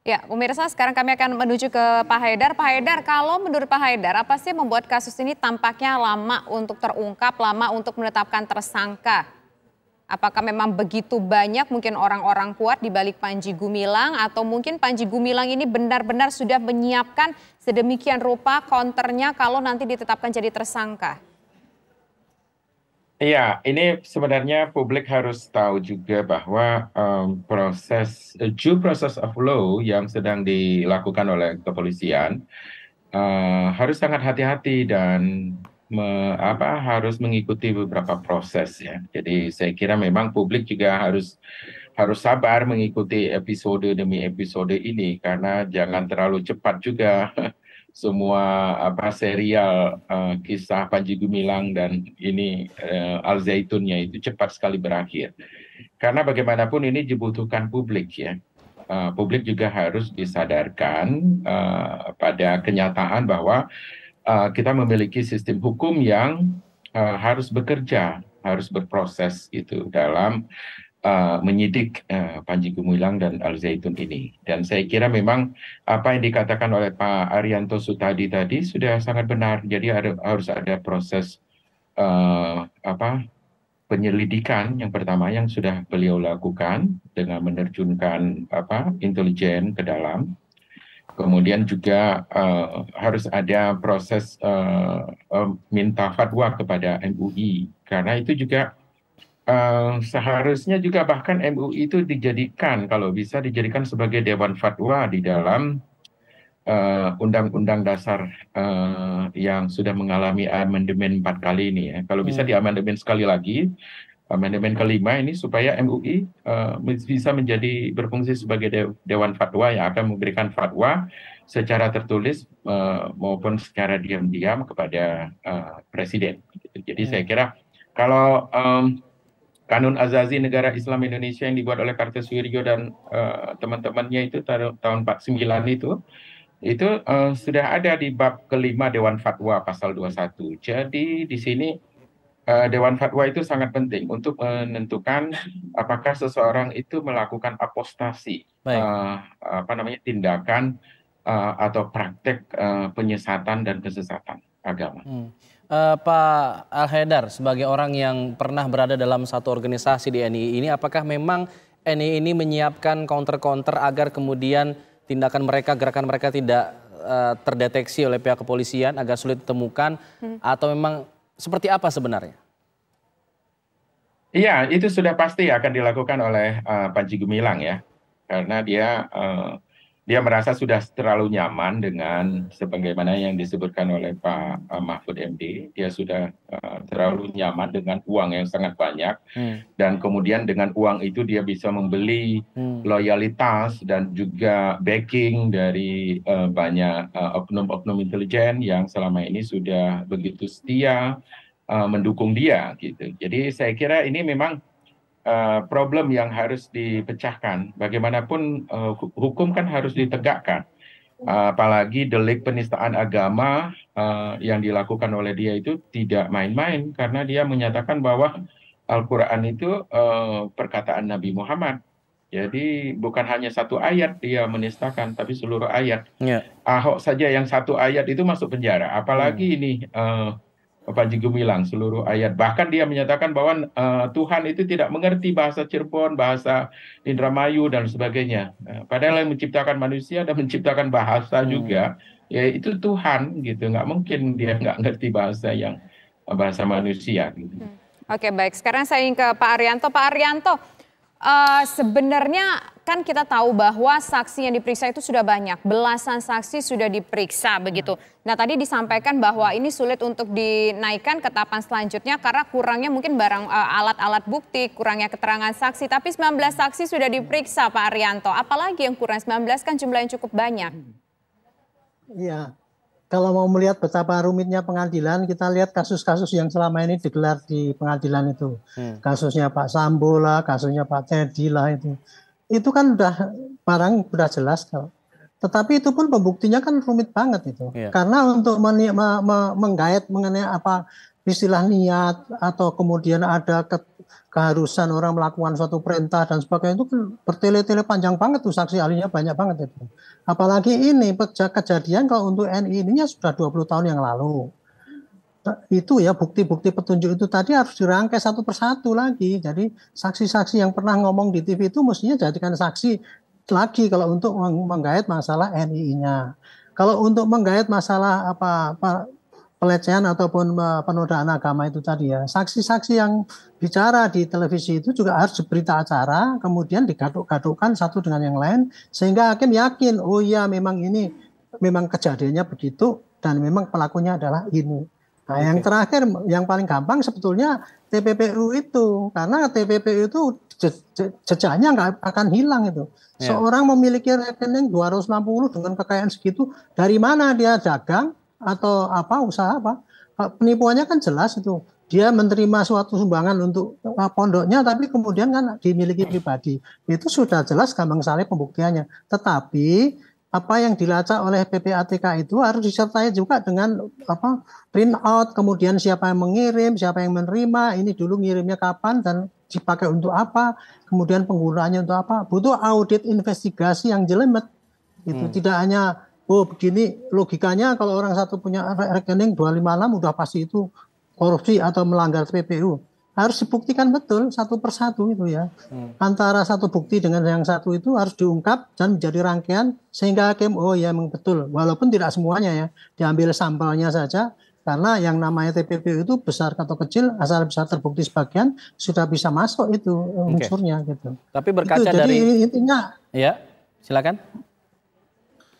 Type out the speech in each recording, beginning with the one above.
Ya, pemirsa, sekarang kami akan menuju ke Pak Haidar. Pak Haidar, kalau menurut Pak Haidar, apa sih yang membuat kasus ini tampaknya lama untuk terungkap, lama untuk menetapkan tersangka? Apakah memang begitu banyak mungkin orang-orang kuat di balik Panji Gumilang atau mungkin Panji Gumilang ini benar-benar sudah menyiapkan sedemikian rupa konternya kalau nanti ditetapkan jadi tersangka? Iya, ini sebenarnya publik harus tahu juga bahwa um, proses due process of law yang sedang dilakukan oleh kepolisian uh, harus sangat hati-hati dan me, apa harus mengikuti beberapa proses ya. Jadi saya kira memang publik juga harus harus sabar mengikuti episode demi episode ini karena jangan terlalu cepat juga semua apa serial uh, kisah Panji Gumilang dan ini uh, Al Zaitunnya itu cepat sekali berakhir. Karena bagaimanapun ini dibutuhkan publik ya. Uh, publik juga harus disadarkan uh, pada kenyataan bahwa uh, kita memiliki sistem hukum yang uh, harus bekerja, harus berproses gitu dalam Eh, menyidik uh, Panji Gumilang dan Al Zaitun ini. Dan saya kira memang apa yang dikatakan oleh Pak Arianto Sutadi tadi sudah sangat benar. Jadi ada, harus ada proses uh, apa penyelidikan yang pertama yang sudah beliau lakukan dengan menerjunkan apa intelijen ke dalam. Kemudian juga uh, harus ada proses uh, uh, minta fatwa kepada MUI karena itu juga Eh, seharusnya juga bahkan MUI itu dijadikan kalau bisa dijadikan sebagai dewan fatwa di dalam eh, undang-undang uh, dasar uh, yang sudah mengalami amandemen empat kali ini ya. Kalau bisa hmm. di amandemen sekali lagi, amandemen kelima ini supaya MUI uh, bisa menjadi berfungsi sebagai de dewan fatwa yang akan memberikan fatwa secara tertulis uh, maupun secara diam-diam kepada uh, presiden. Jadi hmm. saya kira kalau um, Kanun Azazi Negara Islam Indonesia yang dibuat oleh Wirjo dan uh, teman-temannya itu tar- tahun 49 itu itu uh, sudah ada di bab kelima Dewan Fatwa pasal 21. Jadi di sini uh, Dewan Fatwa itu sangat penting untuk menentukan apakah seseorang itu melakukan apostasi, uh, apa namanya tindakan uh, atau praktek uh, penyesatan dan kesesatan agama. Hmm uh, Pak Al Haidar sebagai orang yang pernah berada dalam satu organisasi di NII ini, apakah memang NII ini menyiapkan counter-counter agar kemudian tindakan mereka, gerakan mereka tidak uh, terdeteksi oleh pihak kepolisian agar sulit ditemukan, hmm. atau memang seperti apa sebenarnya? Iya, itu sudah pasti akan dilakukan oleh uh, Panji Gumilang ya, karena dia uh, dia merasa sudah terlalu nyaman dengan sebagaimana yang disebutkan oleh Pak eh, Mahfud MD, dia sudah eh, terlalu nyaman dengan uang yang sangat banyak hmm. dan kemudian dengan uang itu dia bisa membeli hmm. loyalitas dan juga backing dari eh, banyak oknum-oknum intelijen yang selama ini sudah begitu setia mendukung dia gitu. Jadi saya kira ini memang Eh, problem yang harus dipecahkan. Bagaimanapun uh, hukum kan harus ditegakkan. Uh, apalagi delik penistaan agama uh, yang dilakukan oleh dia itu tidak main-main karena dia menyatakan bahwa Al-Qur'an itu uh, perkataan Nabi Muhammad. Jadi bukan hanya satu ayat dia menistakan, tapi seluruh ayat. Yeah. Ahok saja yang satu ayat itu masuk penjara. Apalagi hmm. ini uh, Panji Gumilang seluruh ayat. Bahkan dia menyatakan bahwa uh, Tuhan itu tidak mengerti bahasa Cirebon, bahasa Indramayu dan sebagainya. Uh, padahal yang menciptakan manusia dan menciptakan bahasa hmm. juga, ya itu Tuhan gitu. Nggak mungkin dia nggak ngerti bahasa yang uh, bahasa manusia. Gitu. Hmm. Oke baik. Sekarang saya ingin ke Pak Arianto. Pak Arianto, uh, sebenarnya kan kita tahu bahwa saksi yang diperiksa itu sudah banyak, belasan saksi sudah diperiksa begitu. Nah tadi disampaikan bahwa ini sulit untuk dinaikkan ke tahapan selanjutnya karena kurangnya mungkin barang eh, alat-alat bukti, kurangnya keterangan saksi. Tapi 19 saksi sudah diperiksa Pak Arianto, apalagi yang kurang 19 kan jumlah yang cukup banyak. Iya, kalau mau melihat betapa rumitnya pengadilan, kita lihat kasus-kasus yang selama ini digelar di pengadilan itu. Hmm. Kasusnya Pak Sambo lah, kasusnya Pak Teddy lah itu itu kan udah barang udah jelas kalau tetapi itu pun pembuktinya kan rumit banget itu yeah. karena untuk meni- me- me- menggait mengenai apa istilah niat atau kemudian ada ke, keharusan orang melakukan suatu perintah dan sebagainya itu kan bertele-tele panjang banget tuh saksi ahlinya banyak banget itu apalagi ini kejadian kalau untuk NI ini sudah 20 tahun yang lalu Nah, itu ya bukti-bukti petunjuk itu tadi harus dirangkai satu persatu lagi. Jadi saksi-saksi yang pernah ngomong di TV itu mestinya jadikan saksi lagi kalau untuk menggait masalah NII-nya. Kalau untuk menggait masalah apa, apa pelecehan ataupun e, penodaan agama itu tadi ya. Saksi-saksi yang bicara di televisi itu juga harus berita acara, kemudian digaduk-gadukkan satu dengan yang lain sehingga hakim yakin, oh iya memang ini memang kejadiannya begitu dan memang pelakunya adalah ini. Nah, okay. yang terakhir yang paling gampang sebetulnya TPPU itu karena TPPU itu jejaknya nggak akan hilang itu. Yeah. Seorang memiliki rekening 260 dengan kekayaan segitu dari mana dia dagang atau apa usaha apa? Penipuannya kan jelas itu. Dia menerima suatu sumbangan untuk eh, pondoknya tapi kemudian kan dimiliki pribadi. Itu sudah jelas gampang sekali pembuktiannya. Tetapi apa yang dilacak oleh PPATK itu harus disertai juga dengan apa print out kemudian siapa yang mengirim siapa yang menerima ini dulu ngirimnya kapan dan dipakai untuk apa kemudian penggunaannya untuk apa butuh audit investigasi yang jelimet itu hmm. tidak hanya oh begini logikanya kalau orang satu punya rekening dua lima 256 udah pasti itu korupsi atau melanggar PPU harus dibuktikan betul satu persatu itu ya. Hmm. Antara satu bukti dengan yang satu itu harus diungkap dan menjadi rangkaian sehingga hakim oh ya memang betul. Walaupun tidak semuanya ya, diambil sampelnya saja karena yang namanya TPPU itu besar atau kecil asal bisa terbukti sebagian sudah bisa masuk itu eh, okay. unsurnya gitu. Tapi berkaca itu, dari jadi intinya ya, silakan.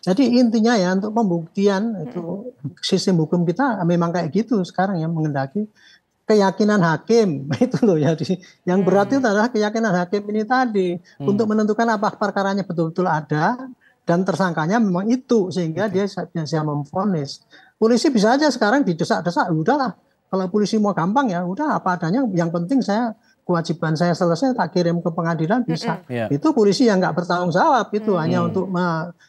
Jadi intinya ya untuk pembuktian itu sistem hukum kita memang kayak gitu sekarang ya mengendaki keyakinan hakim itu loh ya di, yang berarti hmm. itu adalah keyakinan hakim ini tadi hmm. untuk menentukan apa perkaranya betul-betul ada dan tersangkanya memang itu sehingga dia saya memfonis polisi bisa aja sekarang didesak-desak ya udahlah kalau polisi mau gampang ya udah apa adanya yang penting saya kewajiban saya selesai tak kirim ke pengadilan bisa hmm, hmm. yeah. itu polisi yang nggak bertanggung jawab itu -hmm. hanya hmm. untuk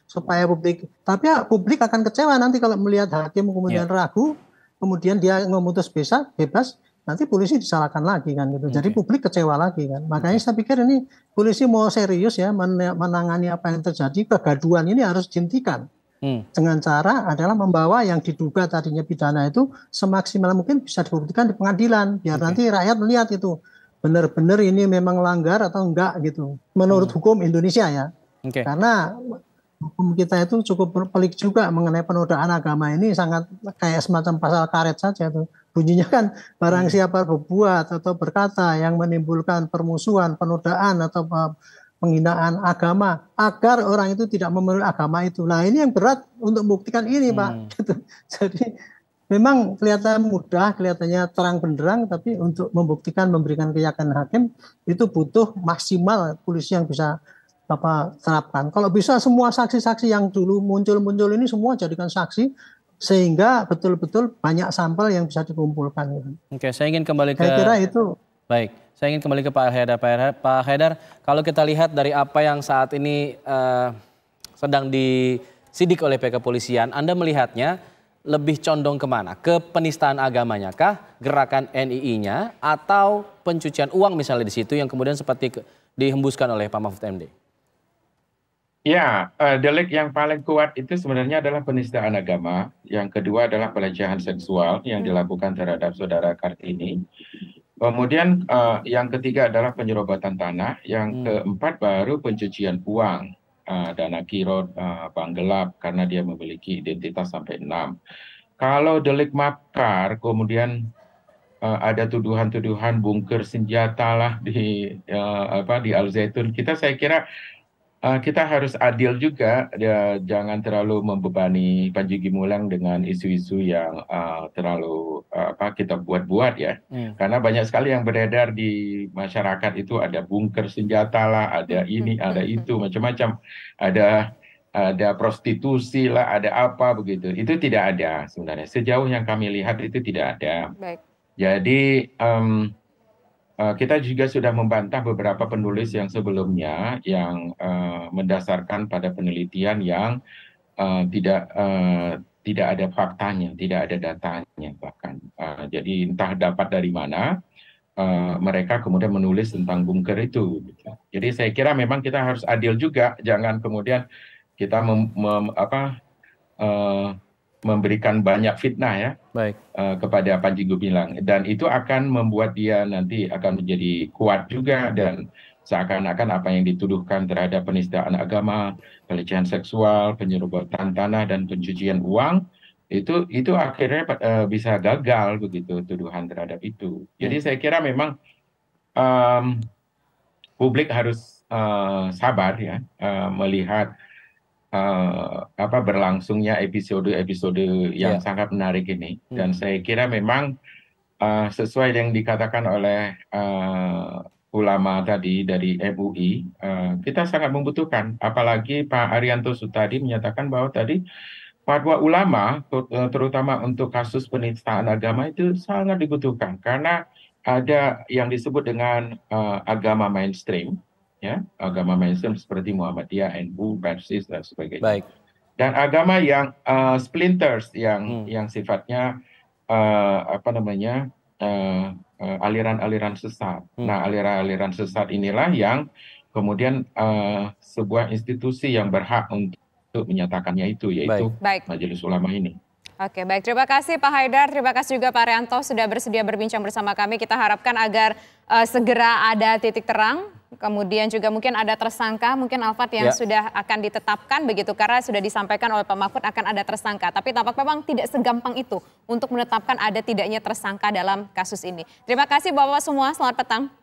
supaya publik tapi ya, publik akan kecewa nanti kalau melihat hakim kemudian yeah. ragu kemudian dia memutus bebas bebas nanti polisi disalahkan lagi kan gitu. Jadi publik kecewa lagi kan. Makanya okay. saya pikir ini polisi mau serius ya menangani apa yang terjadi kegaduan ini harus dihentikan. Hmm. Dengan cara adalah membawa yang diduga tadinya pidana itu semaksimal mungkin bisa dibuktikan di pengadilan biar okay. nanti rakyat melihat itu benar-benar ini memang langgar atau enggak gitu. Menurut hmm. hukum Indonesia ya. Okay. Karena hukum kita itu cukup pelik juga mengenai penodaan agama ini sangat kayak semacam pasal karet saja tuh. Bunyinya kan barang hmm. siapa berbuat atau berkata yang menimbulkan permusuhan, penodaan atau eh, penghinaan agama agar orang itu tidak memeluk agama itu. Nah, ini yang berat untuk membuktikan ini, hmm. Pak. Gitu. Jadi memang kelihatan mudah, kelihatannya terang benderang, tapi untuk membuktikan memberikan keyakinan hakim itu butuh maksimal polisi yang bisa apa terapkan. Kalau bisa semua saksi-saksi yang dulu muncul-muncul ini semua jadikan saksi sehingga betul-betul banyak sampel yang bisa dikumpulkan. Oke, saya ingin kembali ke. Saya kira itu. Baik, saya ingin kembali ke Pak Haidar. Pak Haidar, Pak Haidar kalau kita lihat dari apa yang saat ini uh, sedang disidik oleh pihak kepolisian, Anda melihatnya lebih condong kemana? Ke penistaan agamanya kah? Gerakan NII-nya atau pencucian uang misalnya di situ yang kemudian seperti dihembuskan oleh Pak Mahfud MD? Ya, uh, eh, delik yang paling kuat itu sebenarnya adalah penistaan agama. Yang kedua adalah pelecehan seksual yang hmm. dilakukan terhadap saudara Kartini. Kemudian uh, yang ketiga adalah penyerobotan tanah. Yang hmm. keempat baru pencucian uang uh, dana kirot uh, bank gelap karena dia memiliki identitas sampai enam. Kalau delik makar, kemudian uh, ada tuduhan-tuduhan bungker lah di uh, apa di Al Zaitun. Kita saya kira Eh, kita harus adil juga, ya, jangan terlalu membebani Panji Gumilang dengan isu-isu yang uh, terlalu uh, apa kita buat-buat ya. Hmm. Karena banyak sekali yang beredar di masyarakat itu ada bunker senjata lah, ada hmm. ini, hmm. ada hmm. itu, macam-macam, ada ada prostitusi lah, ada apa begitu. Itu tidak ada sebenarnya. Sejauh yang kami lihat itu tidak ada. Baik. Jadi um, Eh, kita juga sudah membantah beberapa penulis yang sebelumnya yang uh, mendasarkan pada penelitian yang uh, tidak uh, tidak ada faktanya, tidak ada datanya bahkan. Uh, jadi entah dapat dari mana uh, mereka kemudian menulis tentang bunker itu. Gitu. Jadi saya kira memang kita harus adil juga, jangan kemudian kita mem, mem, apa uh, memberikan banyak fitnah ya Baik. Uh, kepada Panji Gumilang dan itu akan membuat dia nanti akan menjadi kuat juga dan seakan-akan apa yang dituduhkan terhadap penistaan agama, pelecehan seksual, penyerobotan tanah dan pencucian uang itu itu akhirnya uh, bisa gagal begitu tuduhan terhadap itu. Jadi hmm. saya kira memang um, publik harus uh, sabar ya uh, melihat uh, apa berlangsungnya episode-episode yang yeah. sangat menarik ini hmm. dan saya kira memang uh, sesuai yang dikatakan oleh uh, ulama tadi dari MUI uh, kita sangat membutuhkan apalagi Pak Arianto Sutadi menyatakan bahwa tadi fatwa ulama terutama untuk kasus penistaan agama itu sangat dibutuhkan karena ada yang disebut dengan uh, agama mainstream ya agama mainstream seperti Muhammadiyah, NU, Persis dan sebagainya. Baik. Dan agama yang uh, splinters yang hmm. yang sifatnya uh, apa namanya uh, uh, aliran-aliran sesat. Hmm. Nah aliran-aliran sesat inilah yang kemudian uh, sebuah institusi yang berhak untuk, untuk menyatakannya itu yaitu Baik. Majelis Ulama ini. Oke, baik. Terima kasih Pak Haidar, terima kasih juga Pak Rianto sudah bersedia berbincang bersama kami. Kita harapkan agar uh, segera ada titik terang Kemudian juga mungkin ada tersangka, mungkin Alfat yang ya. sudah akan ditetapkan begitu karena sudah disampaikan oleh Pak Mahfud akan ada tersangka. Tapi tampak memang tidak segampang itu untuk menetapkan ada tidaknya tersangka dalam kasus ini. Terima kasih Bapak semua, selamat petang.